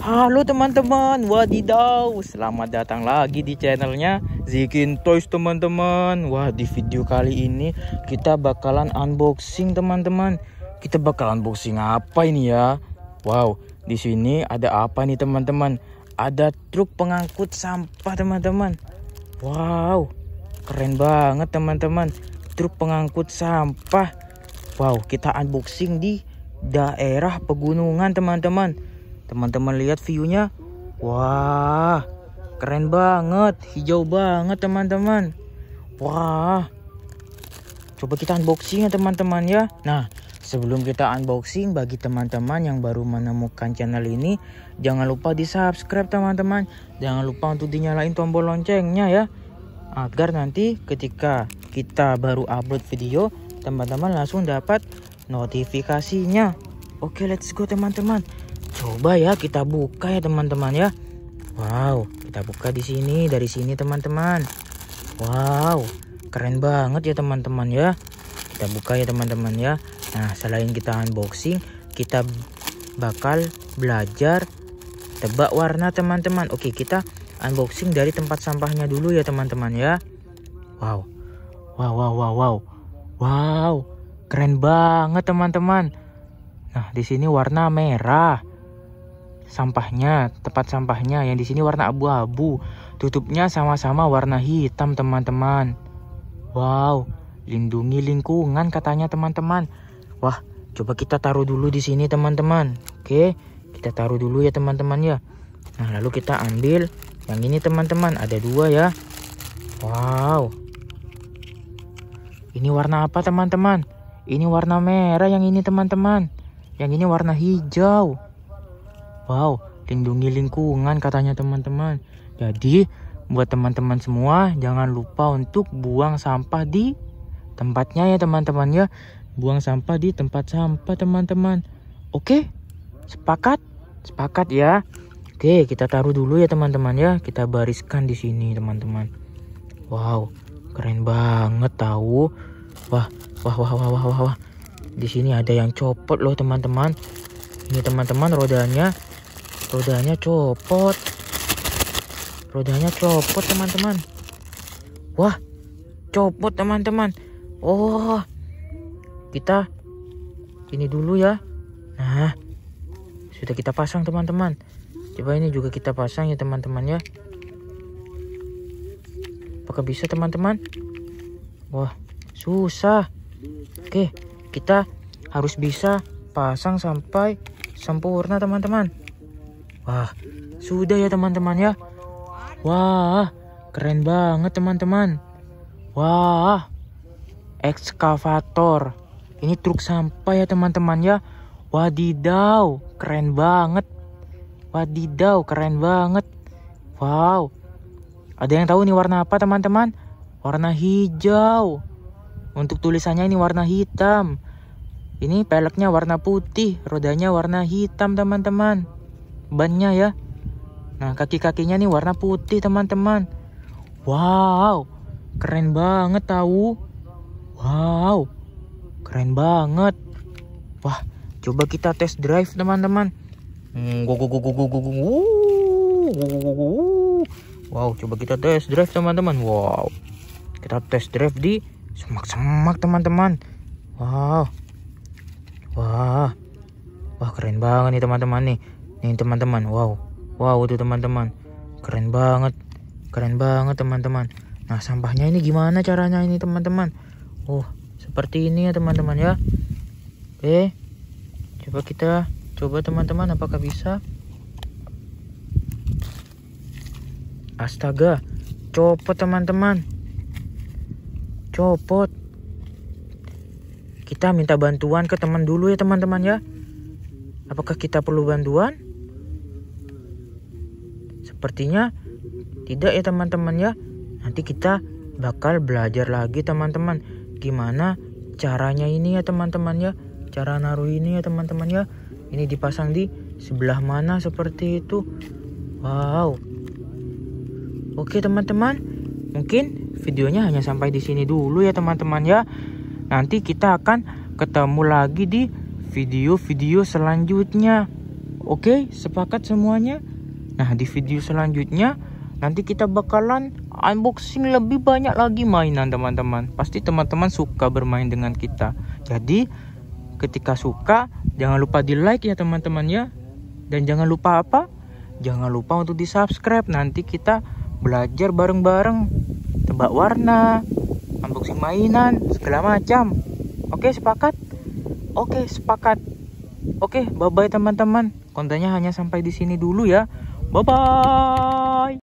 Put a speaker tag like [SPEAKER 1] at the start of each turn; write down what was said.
[SPEAKER 1] Halo teman-teman, wadidaw Selamat datang lagi di channelnya Zikin Toys teman-teman Wah di video kali ini kita bakalan unboxing teman-teman Kita bakalan unboxing apa ini ya Wow, di sini ada apa nih teman-teman Ada truk pengangkut sampah teman-teman Wow, keren banget teman-teman Truk pengangkut sampah Wow, kita unboxing di daerah pegunungan teman-teman Teman-teman lihat view-nya. Wah, keren banget. Hijau banget, teman-teman. Wah. Coba kita unboxing ya, teman-teman ya. Nah, sebelum kita unboxing, bagi teman-teman yang baru menemukan channel ini, jangan lupa di-subscribe, teman-teman. Jangan lupa untuk dinyalain tombol loncengnya ya. Agar nanti ketika kita baru upload video, teman-teman langsung dapat notifikasinya. Oke, let's go teman-teman. Coba ya kita buka ya teman-teman ya. Wow, kita buka di sini dari sini teman-teman. Wow, keren banget ya teman-teman ya. Kita buka ya teman-teman ya. Nah, selain kita unboxing, kita bakal belajar tebak warna teman-teman. Oke, kita unboxing dari tempat sampahnya dulu ya teman-teman ya. Wow. Wow wow wow wow. Wow, keren banget teman-teman. Nah, di sini warna merah sampahnya, tempat sampahnya yang di sini warna abu-abu. Tutupnya sama-sama warna hitam, teman-teman. Wow, lindungi lingkungan katanya teman-teman. Wah, coba kita taruh dulu di sini teman-teman. Oke, kita taruh dulu ya teman-teman ya. Nah, lalu kita ambil yang ini teman-teman, ada dua ya. Wow. Ini warna apa teman-teman? Ini warna merah yang ini teman-teman. Yang ini warna hijau. Wow, lindungi lingkungan katanya teman-teman. Jadi, buat teman-teman semua jangan lupa untuk buang sampah di tempatnya ya teman-teman ya. Buang sampah di tempat sampah teman-teman. Oke? Sepakat? Sepakat ya. Oke, kita taruh dulu ya teman-teman ya. Kita bariskan di sini teman-teman. Wow, keren banget tahu. Wah, wah, wah, wah, wah, wah. wah. Di sini ada yang copot loh teman-teman. Ini teman-teman rodanya rodanya copot rodanya copot teman-teman wah copot teman-teman oh kita ini dulu ya nah sudah kita pasang teman-teman coba ini juga kita pasang ya teman-teman ya apakah bisa teman-teman wah susah oke kita harus bisa pasang sampai sempurna teman-teman Wah, sudah ya teman-teman ya. Wah, keren banget teman-teman. Wah, ekskavator. Ini truk sampah ya teman-teman ya. Wadidaw, keren banget. Wadidaw, keren banget. Wow, ada yang tahu ini warna apa teman-teman? Warna hijau. Untuk tulisannya ini warna hitam. Ini peleknya warna putih, rodanya warna hitam teman-teman bannya ya. Nah, kaki-kakinya nih warna putih, teman-teman. Wow, keren banget tahu. Wow, keren banget. Wah, coba kita tes drive, teman-teman. Wow, coba kita tes drive, teman-teman. Wow. Kita tes drive di semak-semak, teman-teman. Wow. Wah. Wah, keren banget nih, teman-teman nih nih teman-teman wow wow itu teman-teman keren banget keren banget teman-teman nah sampahnya ini gimana caranya ini teman-teman oh seperti ini ya teman-teman ya oke coba kita coba teman-teman apakah bisa astaga copot teman-teman copot kita minta bantuan ke teman dulu ya teman-teman ya apakah kita perlu bantuan Sepertinya tidak ya teman-teman ya. Nanti kita bakal belajar lagi teman-teman. Gimana caranya ini ya teman-teman ya. Cara naruh ini ya teman-teman ya. Ini dipasang di sebelah mana seperti itu. Wow. Oke teman-teman, mungkin videonya hanya sampai di sini dulu ya teman-teman ya. Nanti kita akan ketemu lagi di video-video selanjutnya. Oke, sepakat semuanya? Nah di video selanjutnya nanti kita bakalan unboxing lebih banyak lagi mainan teman-teman. Pasti teman-teman suka bermain dengan kita. Jadi ketika suka jangan lupa di like ya teman-teman ya. Dan jangan lupa apa? Jangan lupa untuk di subscribe. Nanti kita belajar bareng-bareng. Tebak warna, unboxing mainan, segala macam. Oke sepakat? Oke sepakat. Oke bye-bye teman-teman. Kontennya hanya sampai di sini dulu ya. 么吧。